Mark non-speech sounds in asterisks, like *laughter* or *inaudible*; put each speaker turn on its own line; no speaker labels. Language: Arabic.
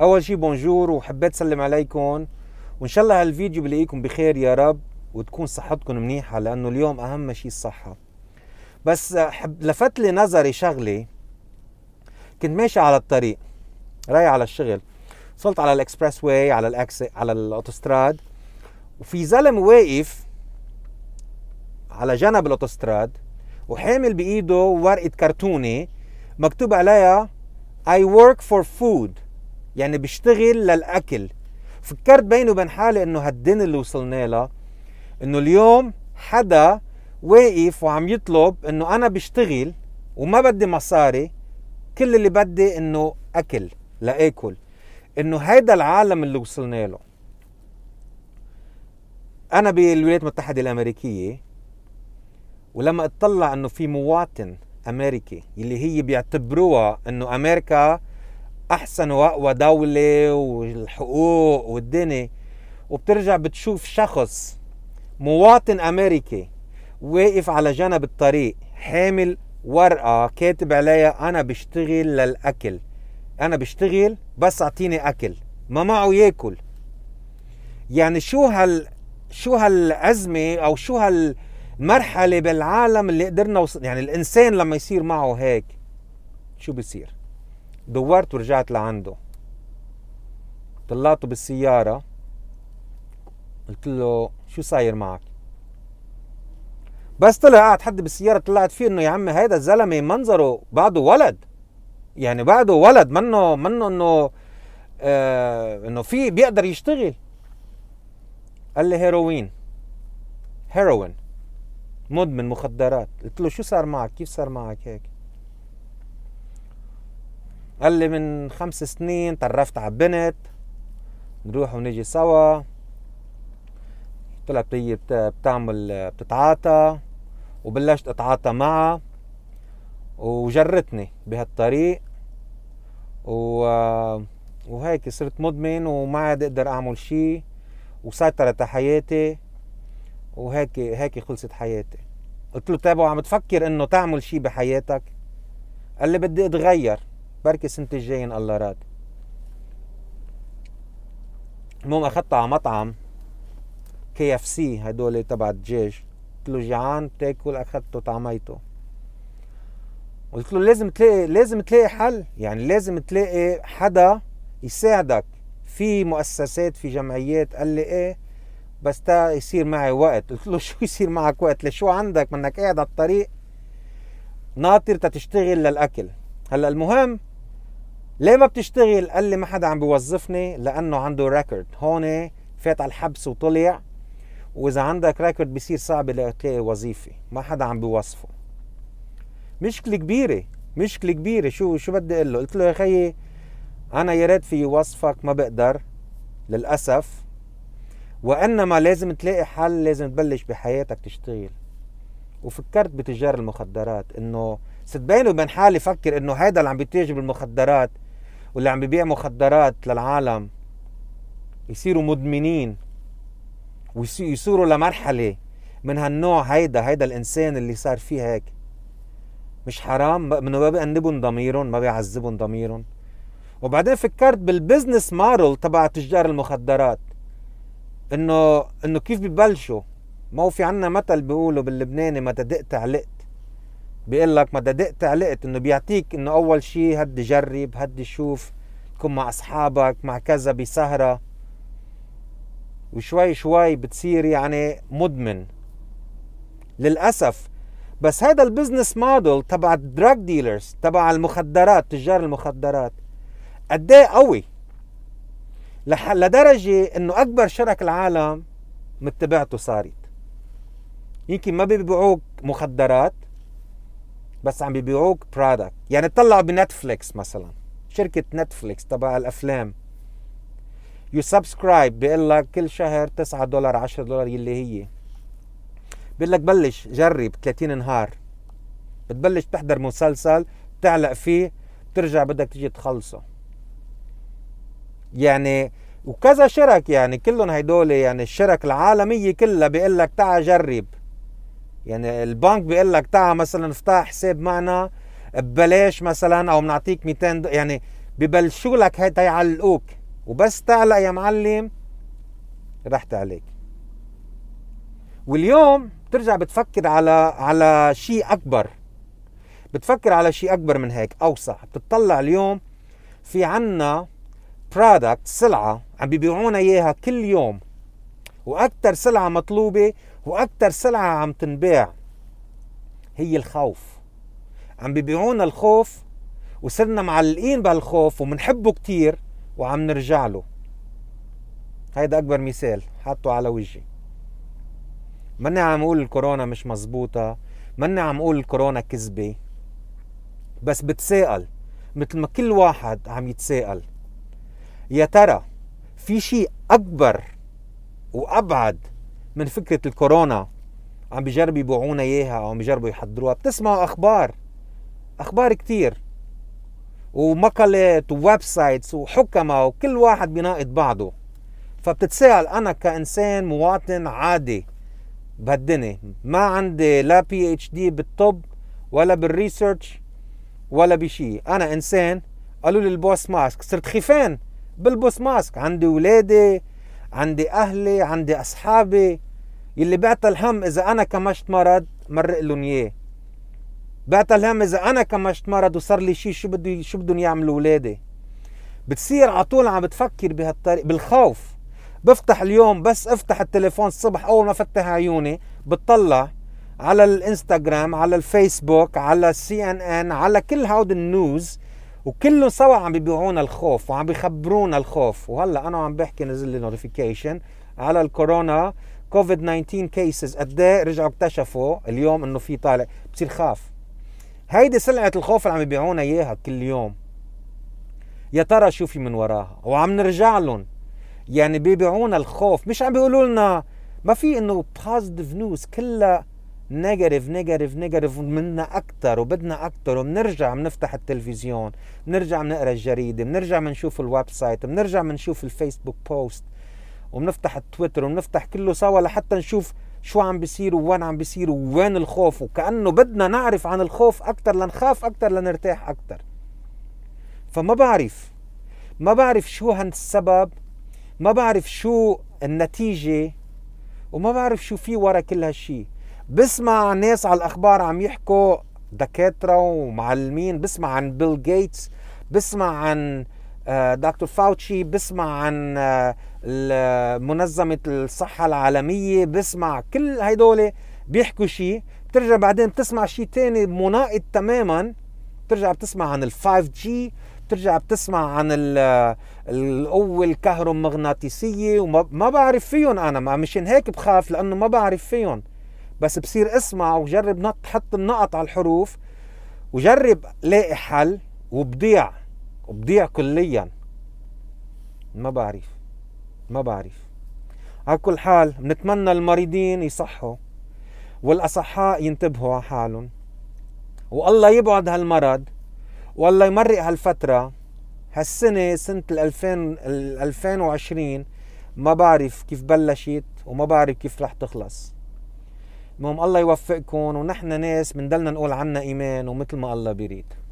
اول شي بونجور وحبيت سلم عليكم وان شاء الله هالفيديو بلاقيكم بخير يا رب وتكون صحتكم منيحه لانه اليوم اهم شيء الصحه بس حب لفت لي نظري شغله كنت ماشي على الطريق رايح على الشغل وصلت على الاكسبرس واي على الاكس على الاوتوستراد وفي زلم واقف على جنب الاوتوستراد وحامل بايده ورقه كرتونه مكتوب عليها I work for food يعني بيشتغل للاكل فكرت بيني وبين حالي انه هالدنيا اللي وصلنا لها انه اليوم حدا واقف وعم يطلب انه انا بشتغل وما بدي مصاري كل اللي بدي انه اكل لاكل انه هيدا العالم اللي وصلنا له انا بالولايات المتحده الامريكيه ولما اطلع انه في مواطن امريكي اللي هي بيعتبروها انه امريكا احسن واقوى دوله والحقوق والدنيا وبترجع بتشوف شخص مواطن امريكي واقف على جنب الطريق حامل ورقه كاتب عليها انا بشتغل للاكل انا بشتغل بس اعطيني اكل ما معه ياكل يعني شو هال شو هالازمه او شو هالمرحله بالعالم اللي قدرنا وصل يعني الانسان لما يصير معه هيك شو بصير؟ دورت ورجعت لعنده طلعته بالسيارة قلت له شو صاير معك بس طلع قاعد حد بالسيارة طلعت فيه انه يا عمي هيدا الزلمة منظره بعده ولد يعني بعده ولد منه منه انه آه انه في بيقدر يشتغل قال لي هيروين هيروين مدمن مخدرات قلت له شو صار معك كيف صار معك هيك قال لي من خمس سنين طرفت على بنت نروح ونجي سوا طلعت هي بتعمل بتتعاطى وبلشت اتعاطى معها وجرتني بهالطريق و وهيك صرت مدمن وما عاد اقدر اعمل شيء وسيطرت على حياتي وهيك هيك خلصت حياتي قلت له طيب عم تفكر انه تعمل شيء بحياتك قال لي بدي اتغير بركي السنه الجايه الله راد المهم اخذتها على مطعم كي اف سي هدول تبع الدجاج قلت له جعان تاكل اخذته طعميته قلت له لازم تلاقي لازم تلاقي حل يعني لازم تلاقي حدا يساعدك في مؤسسات في جمعيات قال لي ايه بس تا يصير معي وقت قلت له *laughs* شو يصير معك وقت لشو عندك منك قاعد على الطريق ناطر تشتغل للاكل هلا المهم ليه ما بتشتغل قال لي ما حدا عم بيوظفني لانه عنده ريكورد هون فات على الحبس وطلع واذا عندك ريكورد بصير صعب تلاقي وظيفه ما حدا عم بيوظفه مشكله كبيره مشكله كبيره شو شو بدي اقول له قلت له يا خيي انا يا ريت في وصفك ما بقدر للاسف وانما لازم تلاقي حل لازم تبلش بحياتك تشتغل وفكرت بتجار المخدرات انه بيني وبين حالي فكر انه هيدا اللي عم بيتاجر بالمخدرات واللي عم ببيع مخدرات للعالم يصيروا مدمنين ويصيروا لمرحلة من هالنوع هيدا هيدا الإنسان اللي صار فيه هيك مش حرام منه ما بيأنبهم ضميرهم ما بيعذبهم ضميرهم وبعدين فكرت بالبزنس مارل تبع تجار المخدرات انه انه كيف ببلشوا ما هو في عنا مثل بيقولوا باللبناني متى دقت علقت بيقول لك ما دقت علقت انه بيعطيك انه اول شيء هدي جرب هدي شوف تكون مع اصحابك مع كذا بسهره وشوي شوي بتصير يعني مدمن للاسف بس هذا البزنس موديل تبع الدراج ديلرز تبع المخدرات تجار المخدرات قد ايه قوي لدرجه انه اكبر شرك العالم متبعته صارت يمكن ما بيبيعوك مخدرات بس عم بيبيعوك برودكت يعني اطلعوا بنتفليكس مثلا شركة نتفليكس تبع الأفلام يو سبسكرايب بيقول لك كل شهر 9 دولار 10 دولار يلي هي بيقول لك بلش جرب 30 نهار بتبلش تحضر مسلسل بتعلق فيه بترجع بدك تيجي تخلصه يعني وكذا شرك يعني كلهم هيدول يعني الشرك العالمية كلها بيقول لك تعال جرب يعني البنك بيقول لك تعا مثلا افتح حساب معنا ببلاش مثلا او بنعطيك 200 يعني ببلشوا لك هيدا يعلقوك وبس تعلق يا معلم رحت عليك واليوم بترجع بتفكر على على شيء اكبر بتفكر على شيء اكبر من هيك اوسع بتطلع اليوم في عنا برودكت سلعه عم بيبيعونا اياها كل يوم واكثر سلعه مطلوبه واكثر سلعه عم تنباع هي الخوف عم ببيعونا الخوف وصرنا معلقين بهالخوف ومنحبه كتير وعم نرجع له هيدا اكبر مثال حاطه على وجهي ماني عم اقول الكورونا مش مزبوطة ماني عم اقول الكورونا كذبة بس بتساءل مثل ما كل واحد عم يتساءل يا ترى في شيء اكبر وابعد من فكره الكورونا عم بيجربوا يبيعونا اياها او عم بيجربوا يحضروها بتسمعوا اخبار اخبار كتير ومقالات وويب سايتس وحكماء وكل واحد بيناقض بعضه فبتتساءل انا كانسان مواطن عادي بهالدنيا ما عندي لا بي اتش دي بالطب ولا بالريسيرش ولا بشيء انا انسان قالوا لي البوس ماسك صرت خيفان بلبس ماسك عندي ولادي عندي أهلي عندي أصحابي يلي بعت الهم إذا أنا كمشت مرض مرق لهم إياه بعت الهم إذا أنا كمشت مرض وصار لي شيء شو بده شو بدهم يعملوا أولادي بتصير على طول عم بتفكر بهالطريقة بالخوف بفتح اليوم بس افتح التليفون الصبح أول ما افتح عيوني بتطلع على الانستغرام على الفيسبوك على السي ان ان على كل هود النيوز وكلهم سوا عم بيبيعونا الخوف وعم بيخبرونا الخوف وهلا انا عم بحكي نزل لي نوتيفيكيشن على الكورونا كوفيد 19 كيسز قد ايه رجعوا اكتشفوا اليوم انه في طالع بصير خاف هيدي سلعه الخوف اللي عم يبيعونا اياها كل يوم يا ترى شو في من وراها وعم نرجع لهم يعني بيبيعونا الخوف مش عم بيقولوا لنا ما في انه بوزيتيف نيوز كلها نيجاتيف نيجاتيف نيجاتيف منا اكثر وبدنا اكثر وبنرجع بنفتح التلفزيون بنرجع بنقرا الجريده بنرجع بنشوف الويب سايت بنرجع بنشوف الفيسبوك بوست وبنفتح التويتر وبنفتح كله سوا لحتى نشوف شو عم بيصير ووين عم بيصير ووين الخوف وكانه بدنا نعرف عن الخوف اكثر لنخاف اكثر لنرتاح اكثر فما بعرف ما بعرف شو هالسبب ما بعرف شو النتيجه وما بعرف شو في ورا كل هالشيء بسمع ناس على الاخبار عم يحكوا دكاتره ومعلمين بسمع عن بيل جيتس بسمع عن آه، دكتور فاوتشي بسمع عن آه، منظمه الصحه العالميه بسمع كل هيدول بيحكوا شيء بترجع بعدين بتسمع شيء تاني مناقض تماما بترجع بتسمع عن ال 5 جي بترجع بتسمع عن آه، القوة الكهرومغناطيسية وما بعرف فيهم أنا مشان هيك بخاف لأنه ما بعرف فيهم بس بصير اسمع وجرب نط حط النقط على الحروف وجرب لاقي حل وبضيع وبضيع كليا ما بعرف ما بعرف على كل حال بنتمنى المريضين يصحوا والأصحاء ينتبهوا على حالهم والله يبعد هالمرض والله يمرق هالفترة هالسنة سنة الألفين 2020 ما بعرف كيف بلشت وما بعرف كيف رح تخلص المهم الله يوفقكم ونحن ناس دلنا نقول عنا ايمان ومثل ما الله بيريد